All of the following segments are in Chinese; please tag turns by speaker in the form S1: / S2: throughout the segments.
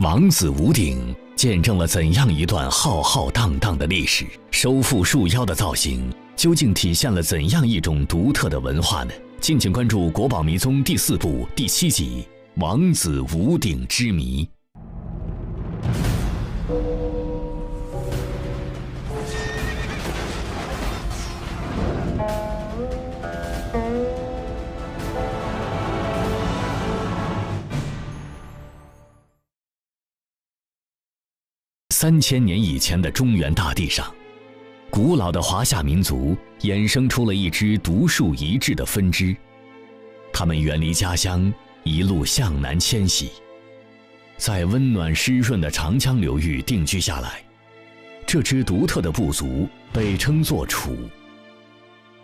S1: 王子无顶见证了怎样一段浩浩荡荡的历史？收腹束腰的造型究竟体现了怎样一种独特的文化呢？敬请关注《国宝迷踪》第四部第七集《王子无顶之谜》。三千年以前的中原大地上，古老的华夏民族衍生出了一支独树一帜的分支。他们远离家乡，一路向南迁徙，在温暖湿润的长江流域定居下来。这支独特的部族被称作楚。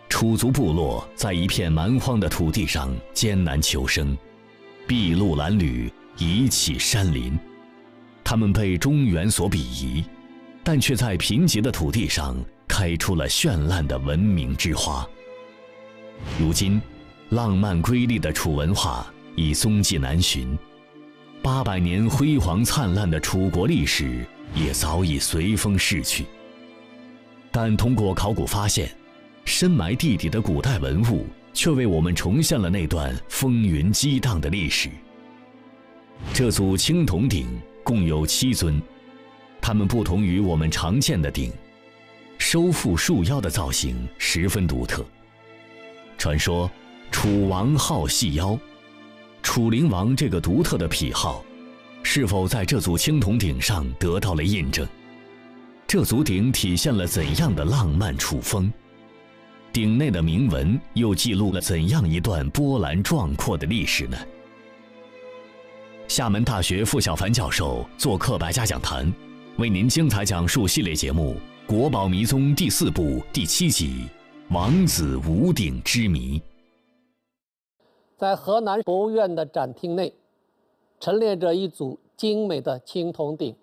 S1: 楚族部落在一片蛮荒的土地上艰难求生，筚路蓝缕，遗起山林。他们被中原所鄙夷，但却在贫瘠的土地上开出了绚烂的文明之花。如今，浪漫瑰丽的楚文化已踪迹难寻，八百年辉煌灿烂的楚国历史也早已随风逝去。但通过考古发现，深埋地底的古代文物却为我们重现了那段风云激荡的历史。这组青铜鼎。共有七尊，它们不同于我们常见的鼎，收腹束腰的造型十分独特。传说楚王好细腰，楚灵王这个独特的癖好，是否在这组青铜鼎上得到了印证？这组鼎体现了怎样的浪漫楚风？鼎内的铭文又记录了怎样一段波澜壮阔的历史呢？厦门大学傅小凡教授做客百家讲坛，为您精彩讲述系列节目《国宝迷踪》第四部第七集《王子五鼎之谜》。
S2: 在河南博物院的展厅内，陈列着一组精美的青铜鼎。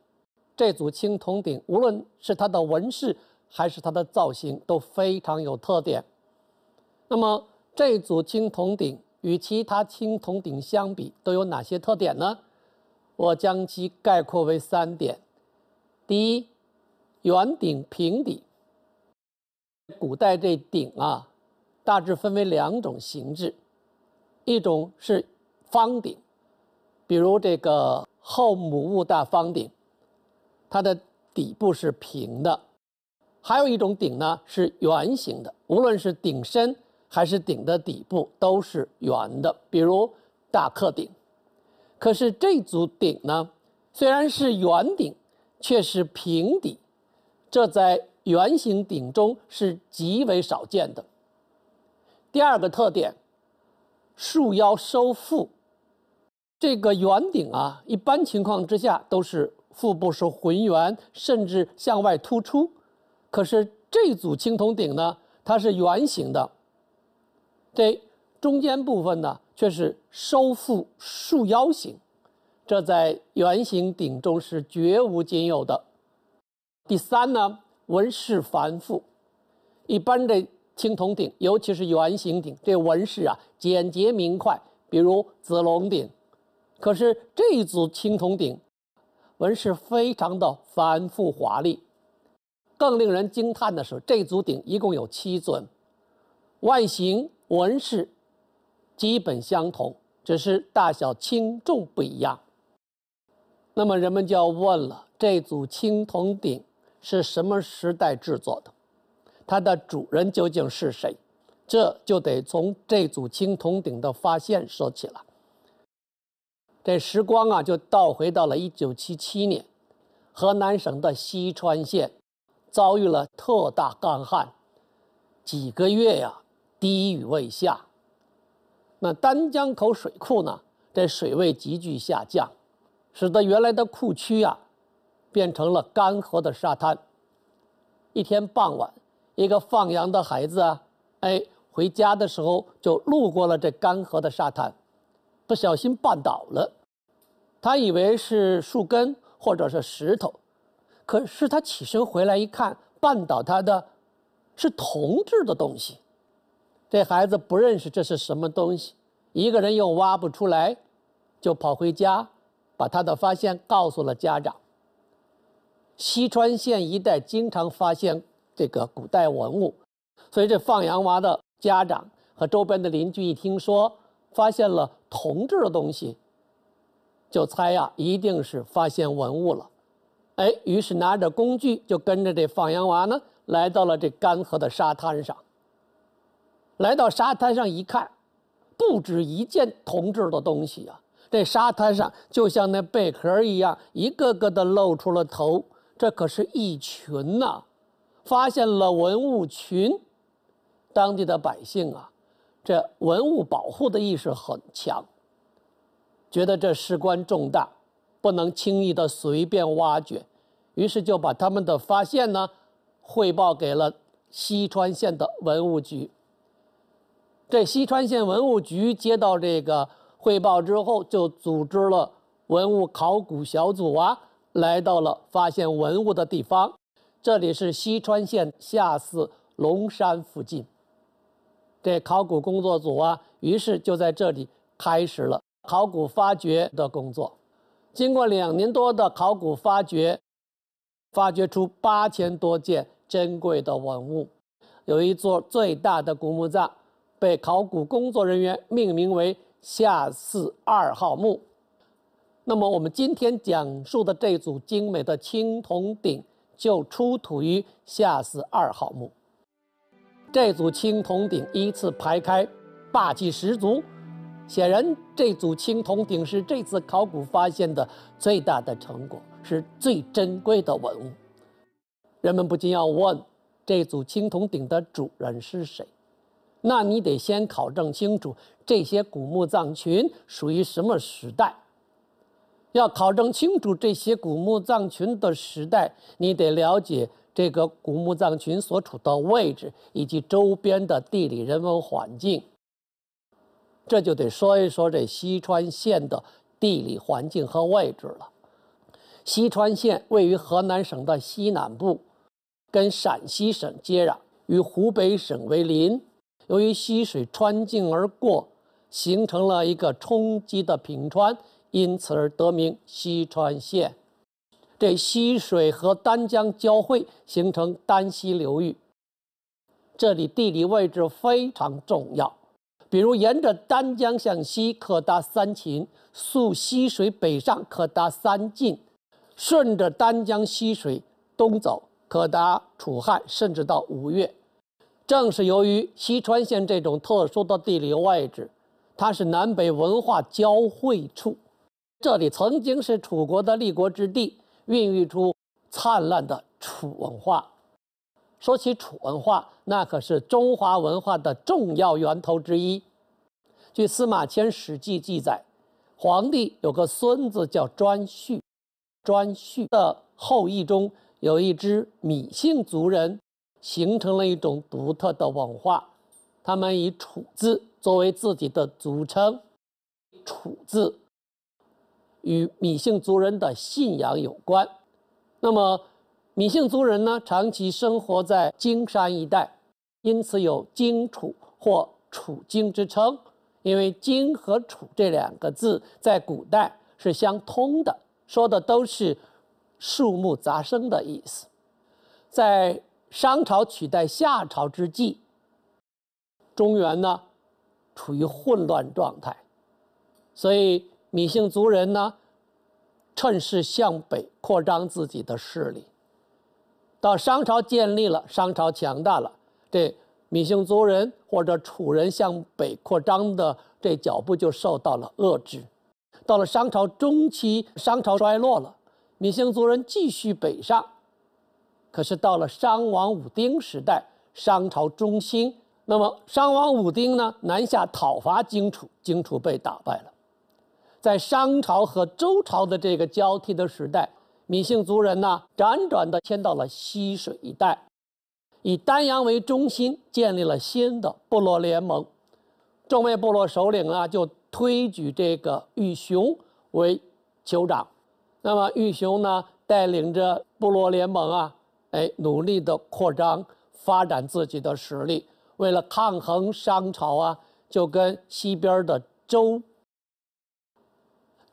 S2: 这组青铜鼎，无论是它的纹饰，还是它的造型，都非常有特点。那么，这组青铜鼎。与其他青铜鼎相比，都有哪些特点呢？我将其概括为三点：第一，圆顶平底。古代这鼎啊，大致分为两种形制，一种是方鼎，比如这个后母戊大方鼎，它的底部是平的；还有一种鼎呢是圆形的，无论是鼎身。还是顶的底部都是圆的，比如大克鼎。可是这组鼎呢，虽然是圆顶，却是平底，这在圆形鼎中是极为少见的。第二个特点，束腰收腹。这个圆顶啊，一般情况之下都是腹部是浑圆，甚至向外突出。可是这组青铜鼎呢，它是圆形的。这中间部分呢，却是收腹束腰型，这在圆形鼎中是绝无仅有的。第三呢，纹饰繁复。一般的青铜鼎，尤其是圆形鼎，这纹饰啊简洁明快，比如子龙鼎。可是这一组青铜鼎，纹饰非常的繁复华丽。更令人惊叹的是，这组鼎一共有七尊，外形。纹饰基本相同，只是大小轻重不一样。那么人们就要问了：这组青铜鼎是什么时代制作的？它的主人究竟是谁？这就得从这组青铜鼎的发现说起了。这时光啊，就倒回到了一九七七年，河南省的淅川县遭遇了特大干旱，几个月呀。低雨未下，那丹江口水库呢？这水位急剧下降，使得原来的库区啊，变成了干涸的沙滩。一天傍晚，一个放羊的孩子啊，哎回家的时候，就路过了这干涸的沙滩，不小心绊倒了。他以为是树根或者是石头，可是他起身回来一看，绊倒他的，是铜制的东西。这孩子不认识这是什么东西，一个人又挖不出来，就跑回家把他的发现告诉了家长。西川县一带经常发现这个古代文物，所以这放羊娃的家长和周边的邻居一听说发现了铜制的东西，就猜呀一定是发现文物了，哎，于是拿着工具就跟着这放羊娃呢来到了这干涸的沙滩上。来到沙滩上一看，不止一件铜制的东西啊！这沙滩上就像那贝壳一样，一个个的露出了头。这可是一群呐！发现了文物群，当地的百姓啊，这文物保护的意识很强，觉得这事关重大，不能轻易的随便挖掘，于是就把他们的发现呢，汇报给了西川县的文物局。这西川县文物局接到这个汇报之后，就组织了文物考古小组啊，来到了发现文物的地方。这里是西川县下寺龙山附近。这考古工作组啊，于是就在这里开始了考古发掘的工作。经过两年多的考古发掘，发掘出八千多件珍贵的文物，有一座最大的古墓葬。被考古工作人员命名为夏四二号墓。那么，我们今天讲述的这组精美的青铜鼎就出土于夏四二号墓。这组青铜鼎依次排开，霸气十足。显然，这组青铜鼎是这次考古发现的最大的成果，是最珍贵的文物。人们不禁要问：这组青铜鼎的主人是谁？那你得先考证清楚这些古墓葬群属于什么时代。要考证清楚这些古墓葬群的时代，你得了解这个古墓葬群所处的位置以及周边的地理人文环境。这就得说一说这淅川县的地理环境和位置了。淅川县位于河南省的西南部，跟陕西省接壤，与湖北省为邻。由于溪水穿境而过，形成了一个冲击的平川，因此而得名西川县。这溪水和丹江交汇，形成丹溪流域。这里地理位置非常重要，比如沿着丹江向西可达三秦，溯溪水北上可达三晋，顺着丹江西水东走可达楚汉，甚至到吴越。正是由于淅川县这种特殊的地理位置，它是南北文化交汇处。这里曾经是楚国的立国之地，孕育出灿烂的楚文化。说起楚文化，那可是中华文化的重要源头之一。据司马迁《史记》记载，黄帝有个孙子叫颛顼，颛顼的后裔中有一支芈姓族人。形成了一种独特的文化，他们以“楚”字作为自己的族称，“楚”字与芈姓族人的信仰有关。那么，芈姓族人呢，长期生活在荆山一带，因此有“荆楚”或“楚荆”之称。因为“荆”和“楚”这两个字在古代是相通的，说的都是树木杂生的意思，在。商朝取代夏朝之际，中原呢处于混乱状态，所以芈姓族人呢趁势向北扩张自己的势力。到商朝建立了，商朝强大了，这芈姓族人或者楚人向北扩张的这脚步就受到了遏制。到了商朝中期，商朝衰落了，芈姓族人继续北上。可是到了商王武丁时代，商朝中兴。那么商王武丁呢，南下讨伐荆楚，荆楚被打败了。在商朝和周朝的这个交替的时代，芈姓族人呢，辗转地迁到了西水一带，以丹阳为中心建立了新的部落联盟。众位部落首领啊，就推举这个玉雄为酋长。那么玉雄呢，带领着部落联盟啊。哎，努力的扩张发展自己的实力，为了抗衡商朝啊，就跟西边的周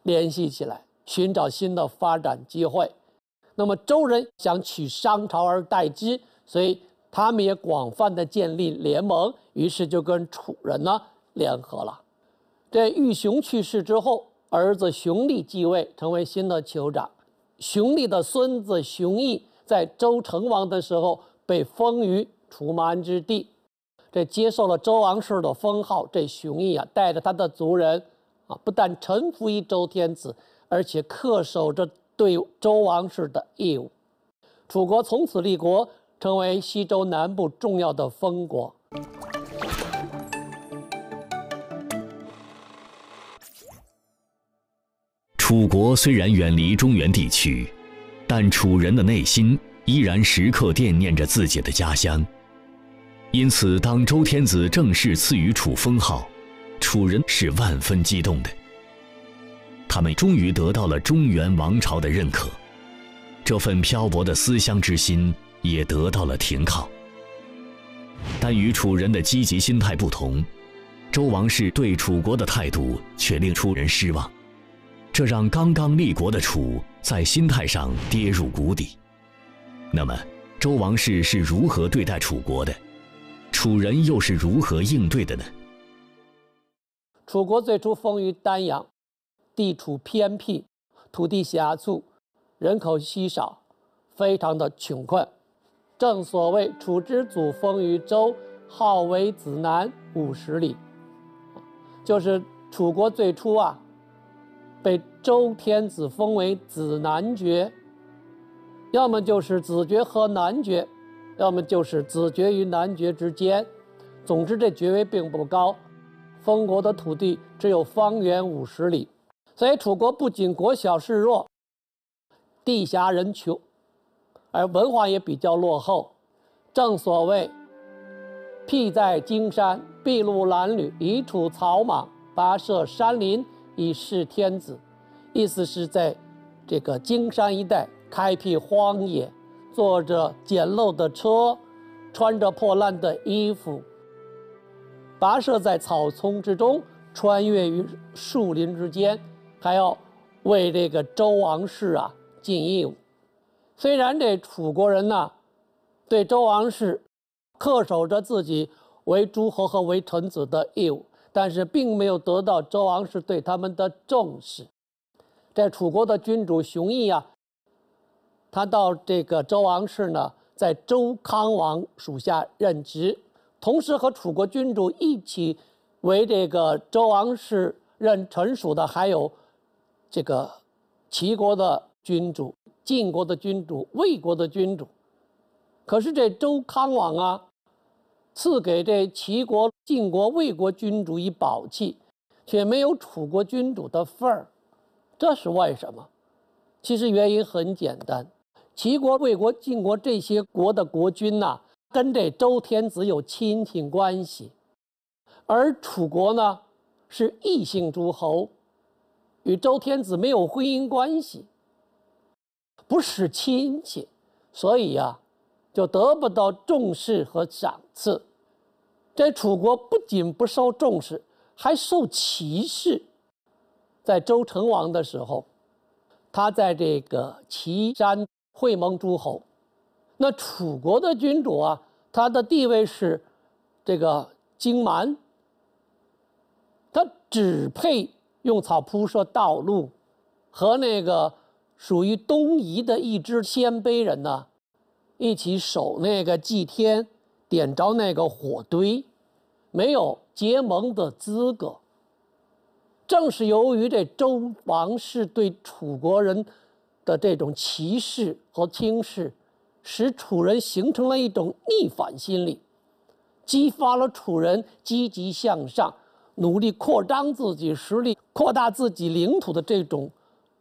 S2: 联系起来，寻找新的发展机会。那么周人想取商朝而代之，所以他们也广泛的建立联盟，于是就跟楚人呢联合了。这玉雄去世之后，儿子熊丽继位，成为新的酋长。熊丽的孙子熊毅。在周成王的时候，被封于楚蛮之地，这接受了周王室的封号。这熊绎啊，带着他的族人，啊，不但臣服于周天子，而且恪守着对周王室的义务。楚国从此立国，成为西周南部重要的封国。
S1: 楚国虽然远离中原地区。但楚人的内心依然时刻惦念着自己的家乡，因此，当周天子正式赐予楚封号，楚人是万分激动的。他们终于得到了中原王朝的认可，这份漂泊的思乡之心也得到了停靠。但与楚人的积极心态不同，周王室对楚国的态度却令楚人失望，这让刚刚立国的楚。在心态上跌入谷底，那么周王室是如何对待楚国的？楚人又是如何应对的呢？
S2: 楚国最初封于丹阳，地处偏僻，土地狭促，人口稀少，非常的穷困。正所谓“楚之祖封于周，号为子南五十里”，就是楚国最初啊，被。周天子封为子男爵，要么就是子爵和男爵，要么就是子爵与男爵之间。总之，这爵位并不高，封国的土地只有方圆五十里。所以，楚国不仅国小势弱，地狭人穷，而文化也比较落后。正所谓“僻在荆山，筚路蓝缕，以楚草莽，跋涉山林，以示天子。”意思是在这个荆山一带开辟荒野，坐着简陋的车，穿着破烂的衣服，跋涉在草丛之中，穿越于树林之间，还要为这个周王室啊尽义务。虽然这楚国人呢，对周王室恪守着自己为诸侯和为臣子的义务，但是并没有得到周王室对他们的重视。在楚国的君主熊绎啊，他到这个周王室呢，在周康王属下任职，同时和楚国君主一起为这个周王室任臣属的还有这个齐国的君主、晋国的君主、魏国的君主。可是这周康王啊，赐给这齐国、晋国、魏国君主以宝器，却没有楚国君主的份儿。这是为什么？其实原因很简单，齐国、魏国、晋国这些国的国君呐，跟这周天子有亲戚关系，而楚国呢是异姓诸侯，与周天子没有婚姻关系，不是亲戚，所以呀，就得不到重视和赏赐。这楚国不仅不受重视，还受歧视。在周成王的时候，他在这个岐山会盟诸侯，那楚国的君主啊，他的地位是这个荆蛮，他只配用草铺设道路，和那个属于东夷的一支鲜卑人呢，一起守那个祭天，点着那个火堆，没有结盟的资格。正是由于这周王室对楚国人，的这种歧视和轻视，使楚人形成了一种逆反心理，激发了楚人积极向上、努力扩张自己实力、扩大自己领土的这种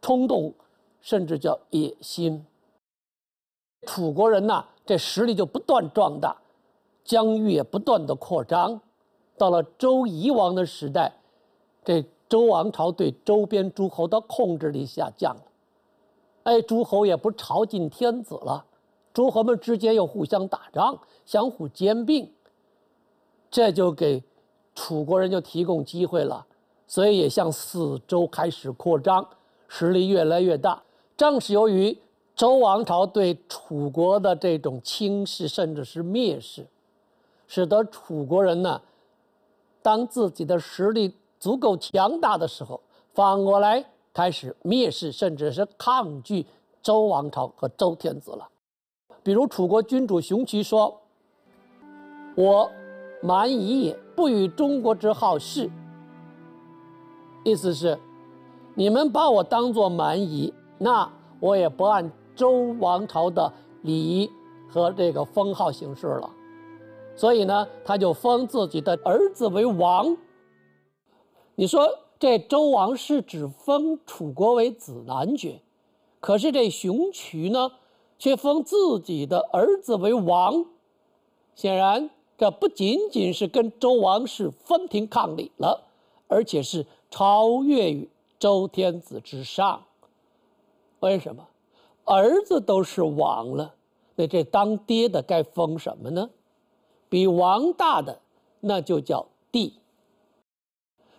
S2: 冲动，甚至叫野心。楚国人呐，这实力就不断壮大，疆域也不断的扩张。到了周夷王的时代，这。周王朝对周边诸侯的控制力下降了，哎，诸侯也不朝觐天子了，诸侯们之间又互相打仗、相互兼并，这就给楚国人就提供机会了，所以也向四周开始扩张，实力越来越大。正是由于周王朝对楚国的这种轻视，甚至是蔑视，使得楚国人呢，当自己的实力。足够强大的时候，反过来开始蔑视甚至是抗拒周王朝和周天子了。比如楚国君主熊渠说：“我蛮夷也不与中国之好事。”意思是，你们把我当做蛮夷，那我也不按周王朝的礼仪和这个封号行事了。所以呢，他就封自己的儿子为王。你说这周王是只封楚国为子男爵，可是这熊渠呢，却封自己的儿子为王，显然这不仅仅是跟周王室分庭抗礼了，而且是超越于周天子之上。为什么？儿子都是王了，那这当爹的该封什么呢？比王大的，那就叫帝。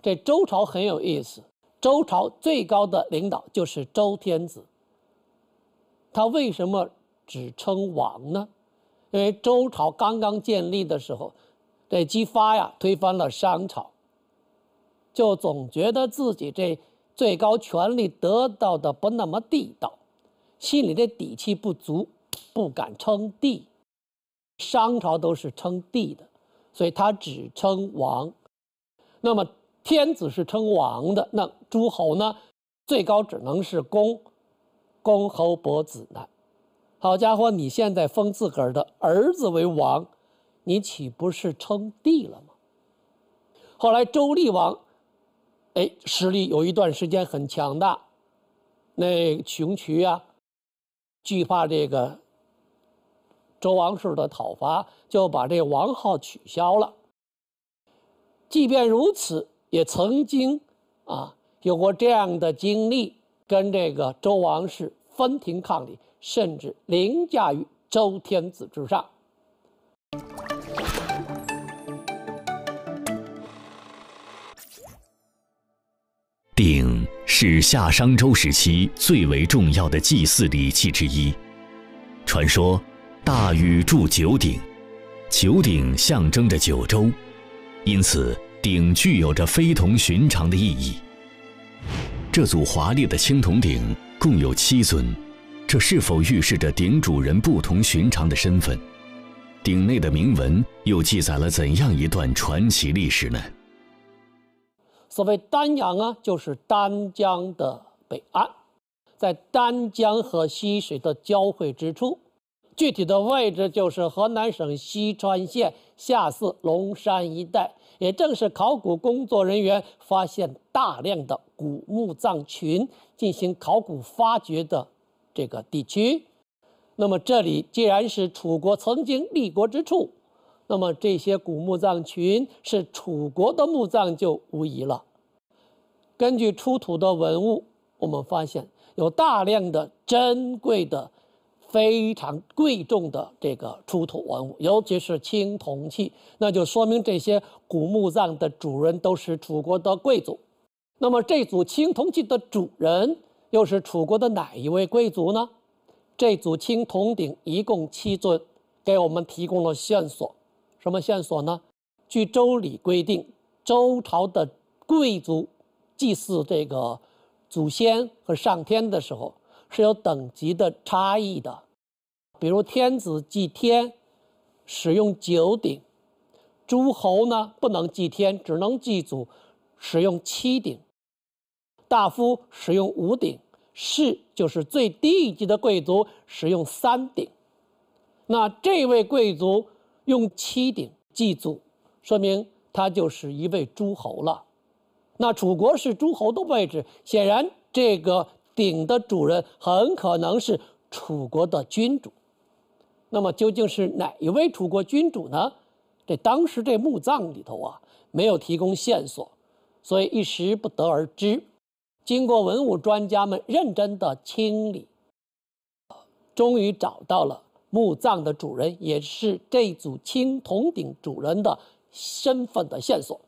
S2: 这周朝很有意思。周朝最高的领导就是周天子。他为什么只称王呢？因为周朝刚刚建立的时候，这姬发呀推翻了商朝，就总觉得自己这最高权力得到的不那么地道，心里的底气不足，不敢称帝。商朝都是称帝的，所以他只称王。那么。天子是称王的，那诸侯呢？最高只能是公、公侯伯子呢。好家伙，你现在封自个儿的儿子为王，你岂不是称帝了吗？后来周厉王，哎，实力有一段时间很强大，那熊渠啊，惧怕这个周王室的讨伐，就把这王号取消了。即便如此。也曾经，啊，有过这样的经历，跟这个周王室分庭抗礼，甚至凌驾于周天子之上。
S1: 鼎是夏商周时期最为重要的祭祀礼器之一，传说大禹铸九鼎，九鼎象征着九州，因此。鼎具有着非同寻常的意义。这组华丽的青铜鼎共有七尊，这是否预示着鼎主人不同寻常的身份？鼎内的铭文又记载了怎样一段传奇历史呢？
S2: 所谓丹阳啊，就是丹江的北岸，在丹江和西水的交汇之处，具体的位置就是河南省淅川县下寺龙山一带。也正是考古工作人员发现大量的古墓葬群进行考古发掘的这个地区。那么，这里既然是楚国曾经立国之处，那么这些古墓葬群是楚国的墓葬就无疑了。根据出土的文物，我们发现有大量的珍贵的。非常贵重的这个出土文物，尤其是青铜器，那就说明这些古墓葬的主人都是楚国的贵族。那么，这组青铜器的主人又是楚国的哪一位贵族呢？这组青铜鼎一共七尊，给我们提供了线索。什么线索呢？据《周礼》规定，周朝的贵族祭祀这个祖先和上天的时候。是有等级的差异的，比如天子祭天，使用九鼎；诸侯呢不能祭天，只能祭祖，使用七鼎；大夫使用五鼎；士就是最低一级的贵族，使用三鼎。那这位贵族用七鼎祭祖，说明他就是一位诸侯了。那楚国是诸侯的位置，显然这个。鼎的主人很可能是楚国的君主，那么究竟是哪一位楚国君主呢？这当时这墓葬里头啊没有提供线索，所以一时不得而知。经过文物专家们认真的清理，终于找到了墓葬的主人，也是这组青铜鼎主人的身份的线索。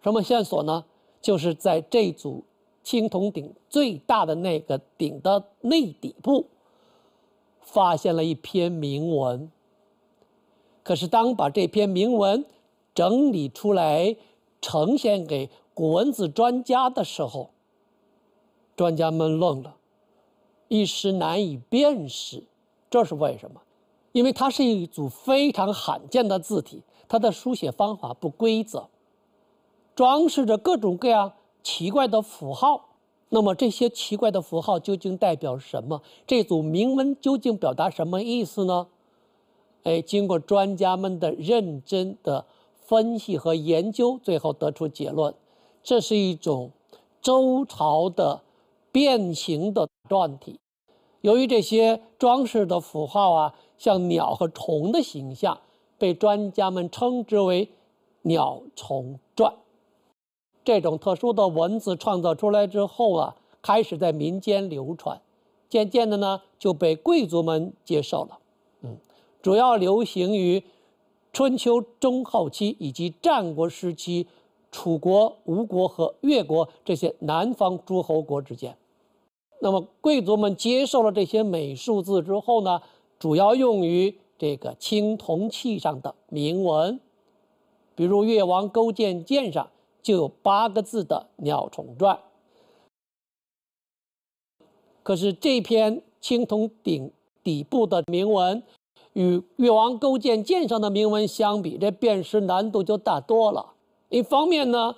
S2: 什么线索呢？就是在这组。青铜鼎最大的那个鼎的内底部，发现了一篇铭文。可是当把这篇铭文整理出来，呈现给古文字专家的时候，专家们愣了，一时难以辨识。这是为什么？因为它是一组非常罕见的字体，它的书写方法不规则，装饰着各种各样。奇怪的符号，那么这些奇怪的符号究竟代表什么？这组铭文究竟表达什么意思呢？哎，经过专家们的认真的分析和研究，最后得出结论，这是一种周朝的变形的篆体。由于这些装饰的符号啊，像鸟和虫的形象，被专家们称之为“鸟虫篆”。这种特殊的文字创造出来之后啊，开始在民间流传，渐渐的呢就被贵族们接受了。嗯，主要流行于春秋中后期以及战国时期，楚国、吴国和越国这些南方诸侯国之间。那么贵族们接受了这些美术字之后呢，主要用于这个青铜器上的铭文，比如越王勾践剑上。就有八个字的“鸟虫传》。可是这篇青铜鼎底部的铭文，与越王勾践剑上的铭文相比，这辨识难度就大多了。一方面呢，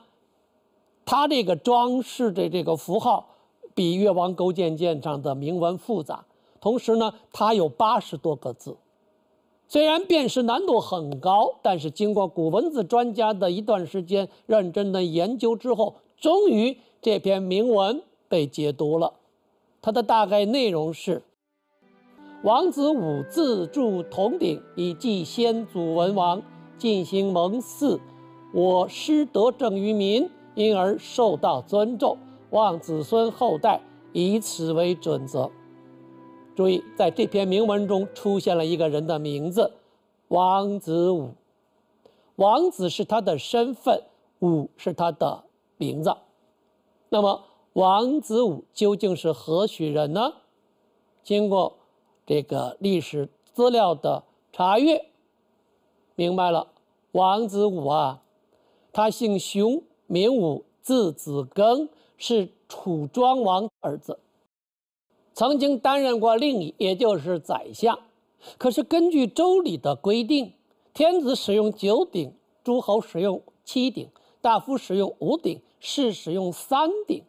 S2: 它这个装饰的这个符号，比越王勾践剑上的铭文复杂；同时呢，它有八十多个字。虽然辨识难度很高，但是经过古文字专家的一段时间认真的研究之后，终于这篇铭文被解读了。它的大概内容是：王子午自铸铜鼎，以祭先祖文王，进行盟誓。我师德政于民，因而受到尊重。望子孙后代以此为准则。注意，在这篇铭文中出现了一个人的名字，王子武。王子是他的身份，武是他的名字。那么，王子武究竟是何许人呢？经过这个历史资料的查阅，明白了，王子武啊，他姓熊，名武，字子庚，是楚庄王儿子。曾经担任过令尹，也就是宰相，可是根据周礼的规定，天子使用九鼎，诸侯使用七鼎，大夫使用五鼎，士使用三鼎。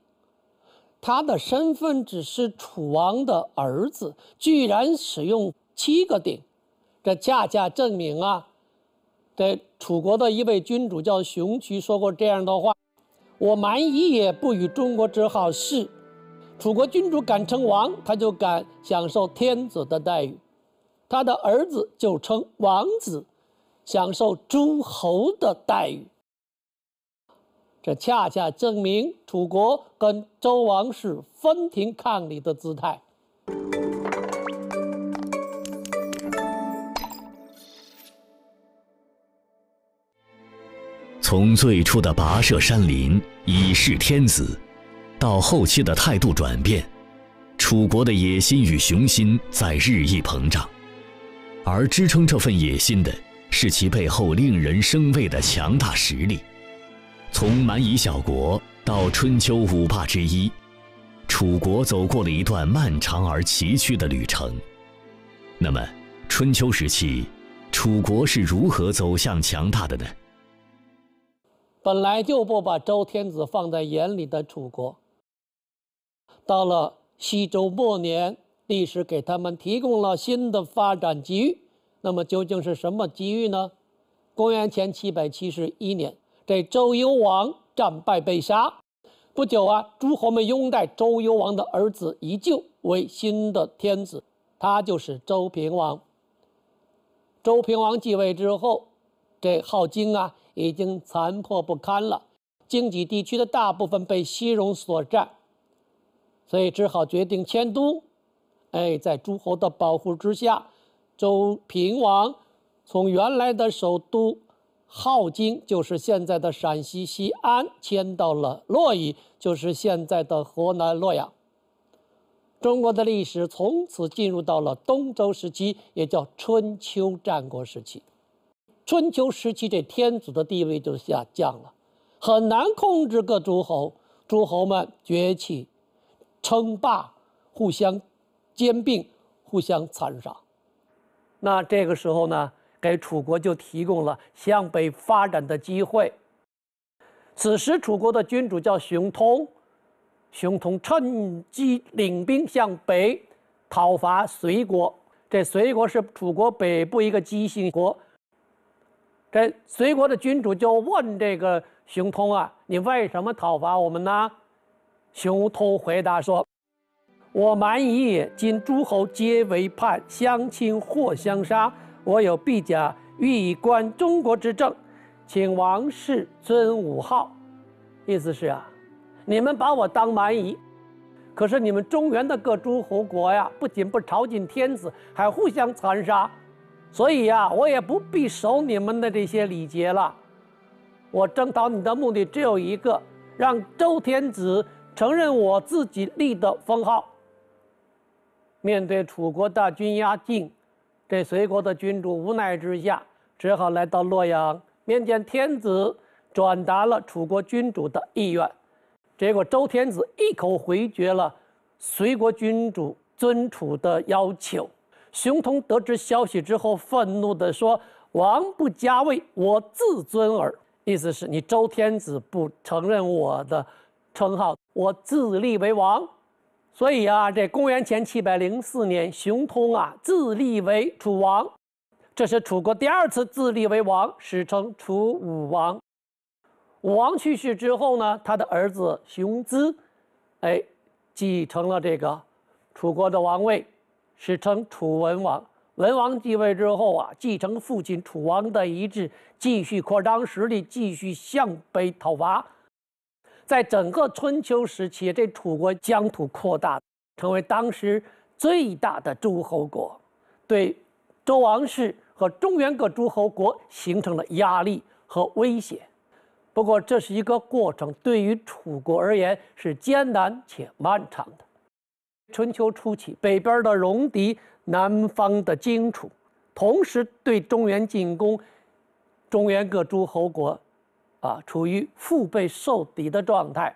S2: 他的身份只是楚王的儿子，居然使用七个鼎，这恰恰证明啊，在楚国的一位君主叫熊渠说过这样的话：“我蛮夷也不与中国之好事。”楚国君主敢称王，他就敢享受天子的待遇；他的儿子就称王子，享受诸侯的待遇。这恰恰证明楚国跟周王是分庭抗礼的姿态。
S1: 从最初的跋涉山林以示天子。到后期的态度转变，楚国的野心与雄心在日益膨胀，而支撑这份野心的是其背后令人生畏的强大实力。从蛮夷小国到春秋五霸之一，楚国走过了一段漫长而崎岖的旅程。那么，春秋时期，楚国是如何走向强大的呢？
S2: 本来就不把周天子放在眼里的楚国。到了西周末年，历史给他们提供了新的发展机遇。那么究竟是什么机遇呢？公元前七百七十一年，这周幽王战败被杀。不久啊，诸侯们拥戴周幽王的儿子宜臼为新的天子，他就是周平王。周平王继位之后，这镐京啊已经残破不堪了，荆棘地区的大部分被西戎所占。所以只好决定迁都，哎，在诸侯的保护之下，周平王从原来的首都镐京（就是现在的陕西西安）迁到了洛邑（就是现在的河南洛阳）。中国的历史从此进入到了东周时期，也叫春秋战国时期。春秋时期，这天子的地位就下降了，很难控制各诸侯，诸侯们崛起。称霸、互相兼并、互相残杀，那这个时候呢，给楚国就提供了向北发展的机会。此时，楚国的君主叫熊通，熊通趁机领兵向北讨伐隋国。这隋国是楚国北部一个姬姓国。这隋国的君主就问这个熊通啊：“你为什么讨伐我们呢？”熊通回答说：“我蛮夷也，今诸侯皆为叛，相亲或相杀。我有必甲，欲以观中国之政，请王室尊吾号。”意思是啊，你们把我当蛮夷，可是你们中原的各诸侯国呀，不仅不朝觐天子，还互相残杀，所以呀，我也不必守你们的这些礼节了。我征讨你的目的只有一个，让周天子。承认我自己立的封号。面对楚国大军压境，这随国的君主无奈之下，只好来到洛阳面见天子，转达了楚国君主的意愿。结果周天子一口回绝了随国君主尊楚的要求。熊通得知消息之后，愤怒地说：“王不加位，我自尊耳。”意思是你周天子不承认我的。称号，我自立为王，所以啊，这公元前七百零四年，熊通啊自立为楚王，这是楚国第二次自立为王，史称楚武王。武王去世之后呢，他的儿子熊资，哎，继承了这个楚国的王位，史称楚文王。文王继位之后啊，继承父亲楚王的遗志，继续扩张实力，继续向北讨伐。在整个春秋时期，这楚国疆土扩大，成为当时最大的诸侯国，对周王室和中原各诸侯国形成了压力和威胁。不过，这是一个过程，对于楚国而言是艰难且漫长的。春秋初期，北边的戎狄，南方的荆楚，同时对中原进攻，中原各诸侯国。啊，处于腹背受敌的状态，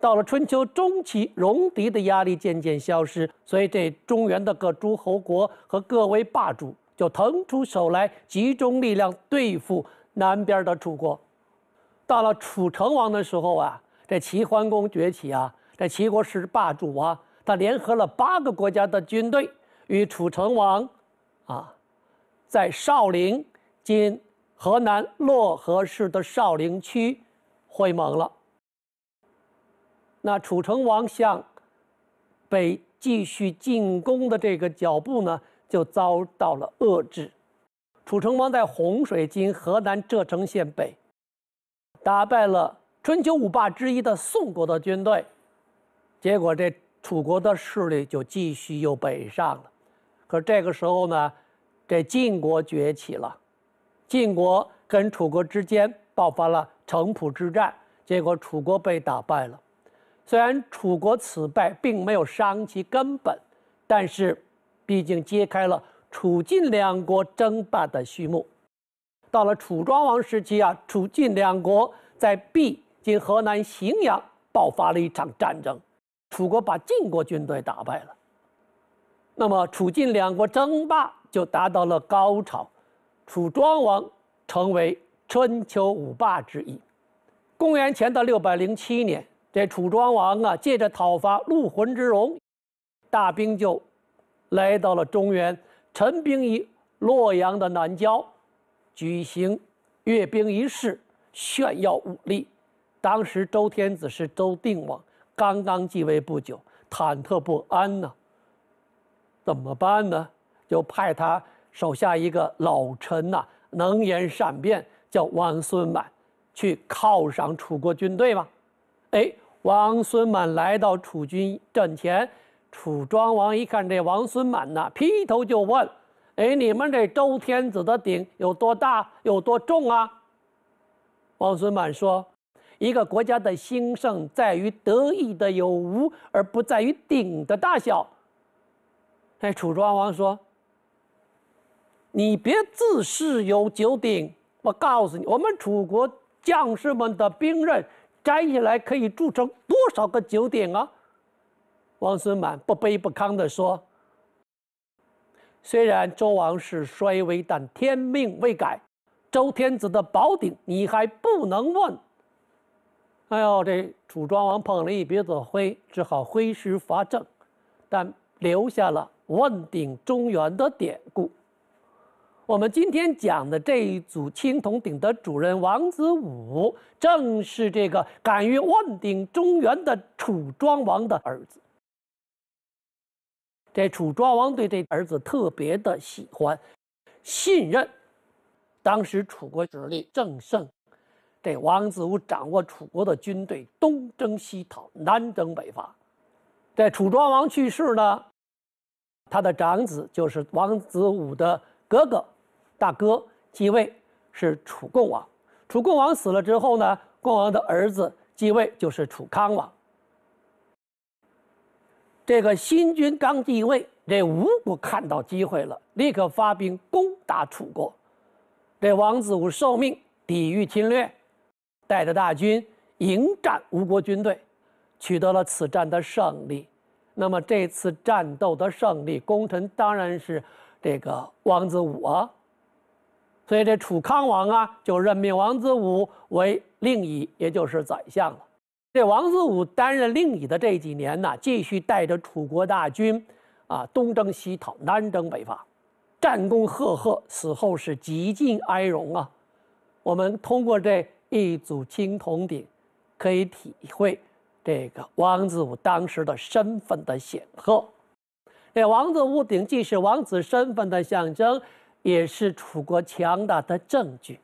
S2: 到了春秋中期，戎狄的压力渐渐消失，所以这中原的各诸侯国和各位霸主就腾出手来，集中力量对付南边的楚国。到了楚成王的时候啊，这齐桓公崛起啊，这齐国是霸主啊，他联合了八个国家的军队，与楚成王，啊，在少陵今。河南漯河市的少陵区，会盟了。那楚成王向北继续进攻的这个脚步呢，就遭到了遏制。楚成王在洪水今河南柘城县北，打败了春秋五霸之一的宋国的军队，结果这楚国的势力就继续又北上了。可这个时候呢，这晋国崛起了。晋国跟楚国之间爆发了城濮之战，结果楚国被打败了。虽然楚国此败并没有伤其根本，但是毕竟揭开了楚晋两国争霸的序幕。到了楚庄王时期啊，楚晋两国在汴今河南荥阳爆发了一场战争，楚国把晋国军队打败了。那么楚晋两国争霸就达到了高潮。楚庄王成为春秋五霸之一。公元前的六百零七年，这楚庄王啊，借着讨伐陆浑之戎，大兵就来到了中原，陈兵于洛阳的南郊，举行阅兵仪式，炫耀武力。当时周天子是周定王，刚刚继位不久，忐忑不安呢，怎么办呢？就派他。手下一个老臣呐，能言善辩，叫王孙满，去犒赏楚国军队吧。哎，王孙满来到楚军阵前，楚庄王一看这王孙满呐，劈头就问：“哎，你们这周天子的鼎有多大，有多重啊？”王孙满说：“一个国家的兴盛在于得意的有无，而不在于鼎的大小。”哎，楚庄王说。你别自恃有九鼎！我告诉你，我们楚国将士们的兵刃摘下来，可以铸成多少个九鼎啊？王孙满不卑不亢地说：“虽然周王室衰微，但天命未改，周天子的宝鼎你还不能问。”哎呦，这楚庄王捧了一鼻子灰，只好挥师伐郑，但留下了问鼎中原的典故。我们今天讲的这一组青铜鼎的主人王子武，正是这个敢于问鼎中原的楚庄王的儿子。这楚庄王对这儿子特别的喜欢、信任。当时楚国实力正盛，这王子武掌握楚国的军队，东征西讨，南征北伐。这楚庄王去世呢，他的长子就是王子武的哥哥。大哥继位是楚共王，楚共王死了之后呢，共王的儿子继位就是楚康王。这个新君刚继位，这吴国看到机会了，立刻发兵攻打楚国。这王子武受命抵御侵略，带着大军迎战吴国军队，取得了此战的胜利。那么这次战斗的胜利，功臣当然是这个王子武啊。所以这楚康王啊，就任命王子武为令尹，也就是宰相了。这王子武担任令尹的这几年呢，继续带着楚国大军，啊，东征西讨，南征北伐，战功赫赫。死后是极尽哀荣啊。我们通过这一组青铜鼎，可以体会这个王子武当时的身份的显赫。这王子武鼎既是王子身份的象征。也是楚国强大的证据，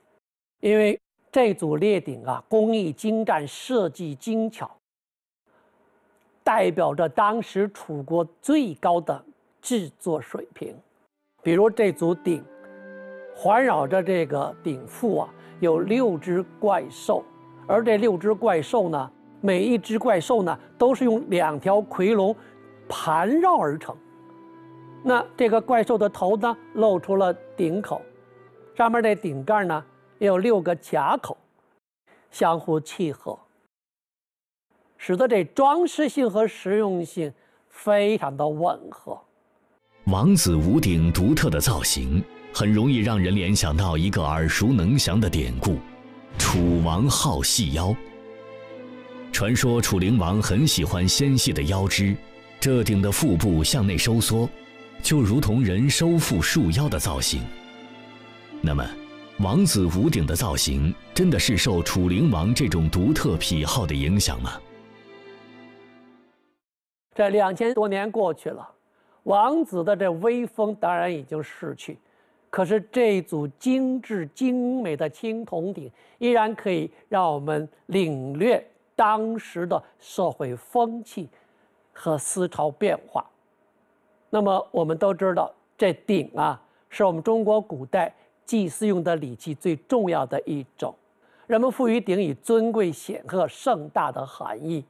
S2: 因为这组列鼎啊，工艺精湛，设计精巧，代表着当时楚国最高的制作水平。比如这组鼎，环绕着这个鼎腹啊，有六只怪兽，而这六只怪兽呢，每一只怪兽呢，都是用两条夔龙盘绕而成。那这个怪兽的头呢，露出了顶口，上面这顶盖呢也有六个夹口，相互契合，使得这装饰性和实用性非常的吻合。
S1: 王子无顶独特的造型，很容易让人联想到一个耳熟能详的典故：楚王好细腰。传说楚灵王很喜欢纤细的腰肢，这顶的腹部向内收缩。就如同人收腹束腰的造型，那么，王子屋顶的造型真的是受楚灵王这种独特癖好的影响吗？
S2: 这两千多年过去了，王子的这威风当然已经逝去，可是这组精致精美的青铜鼎依然可以让我们领略当时的社会风气和思潮变化。那么我们都知道，这鼎啊，是我们中国古代祭祀用的礼器最重要的一种。人们赋予鼎以尊贵、显赫、盛大的含义，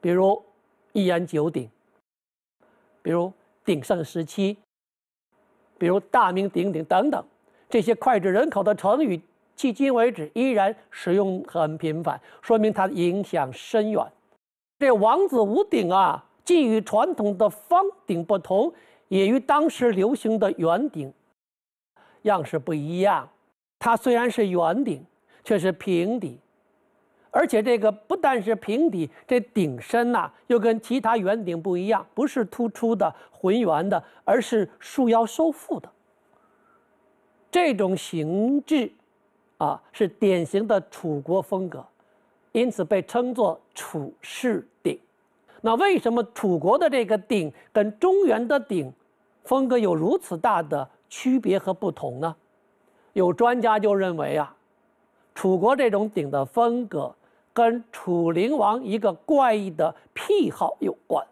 S2: 比如“一言九鼎”，比如“鼎盛时期”，比如“大名鼎鼎”等等。这些脍炙人口的成语，迄今为止依然使用很频繁，说明它影响深远。这王子无鼎啊。既与传统的方顶不同，也与当时流行的圆顶样式不一样。它虽然是圆顶，却是平底，而且这个不但是平底，这顶身呐又跟其他圆顶不一样，不是突出的浑圆的，而是束腰收腹的。这种形制，啊，是典型的楚国风格，因此被称作楚式鼎。那为什么楚国的这个鼎跟中原的鼎风格有如此大的区别和不同呢？有专家就认为啊，楚国这种鼎的风格跟楚灵王一个怪异的癖好有关。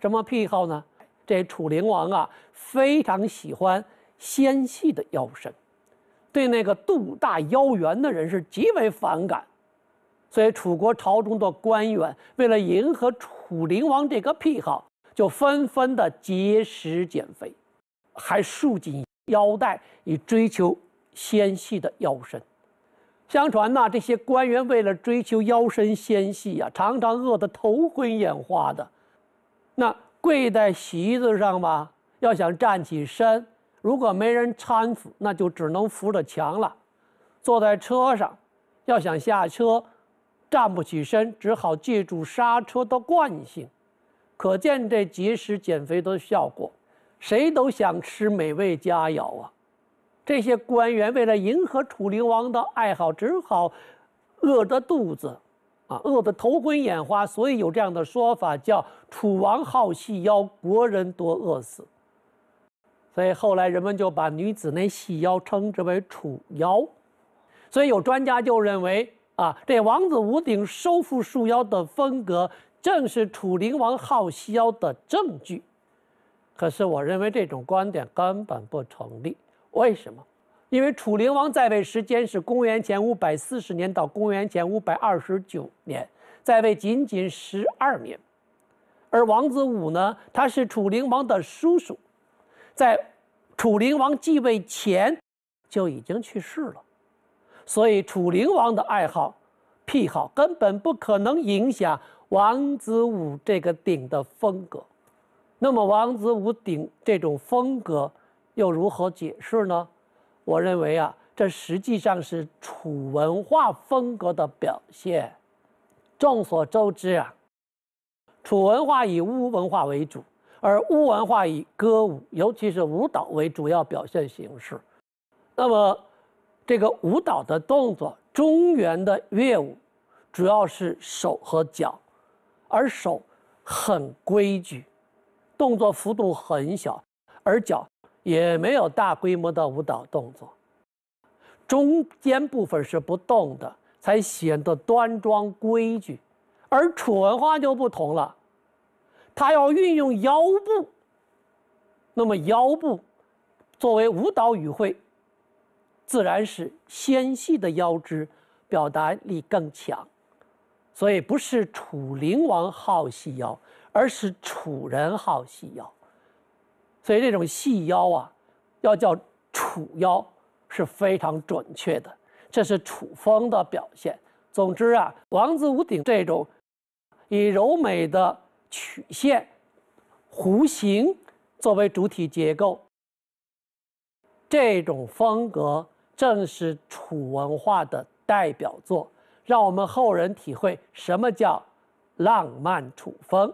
S2: 什么癖好呢？这楚灵王啊非常喜欢纤细的腰身，对那个肚大腰圆的人是极为反感。所以，楚国朝中的官员为了迎合楚灵王这个癖好，就纷纷的节食减肥，还束紧腰带以追求纤细的腰身。相传呐，这些官员为了追求腰身纤细呀，常常饿得头昏眼花的。那跪在席子上吧，要想站起身，如果没人搀扶，那就只能扶着墙了。坐在车上，要想下车。站不起身，只好借助刹车的惯性，可见这节食减肥的效果。谁都想吃美味佳肴啊，这些官员为了迎合楚灵王的爱好，只好饿着肚子，啊，饿得头昏眼花。所以有这样的说法，叫“楚王好细腰，国人多饿死”。所以后来人们就把女子那细腰称之为“楚腰”。所以有专家就认为。啊，这王子无鼎收复束腰的风格，正是楚灵王好西腰的证据。可是，我认为这种观点根本不成立。为什么？因为楚灵王在位时间是公元前五百四十年到公元前五百二十九年，在位仅仅十二年。而王子武呢，他是楚灵王的叔叔，在楚灵王继位前就已经去世了。所以，楚灵王的爱好、癖好根本不可能影响王子舞这个鼎的风格。那么，王子舞鼎这种风格又如何解释呢？我认为啊，这实际上是楚文化风格的表现。众所周知啊，楚文化以巫文化为主，而巫文化以歌舞，尤其是舞蹈为主要表现形式。那么，这个舞蹈的动作，中原的乐舞主要是手和脚，而手很规矩，动作幅度很小，而脚也没有大规模的舞蹈动作。中间部分是不动的，才显得端庄规矩。而楚文化就不同了，它要运用腰部，那么腰部作为舞蹈语汇。自然是纤细的腰肢，表达力更强，所以不是楚灵王好细腰，而是楚人好细腰。所以这种细腰啊，要叫楚腰是非常准确的，这是楚风的表现。总之啊，王子午鼎这种以柔美的曲线、弧形作为主体结构，这种风格。正是楚文化的代表作，让我们后人体会什么叫浪漫楚风。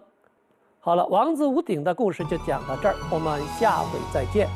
S2: 好了，王子屋顶的故事就讲到这儿，我们下回再见。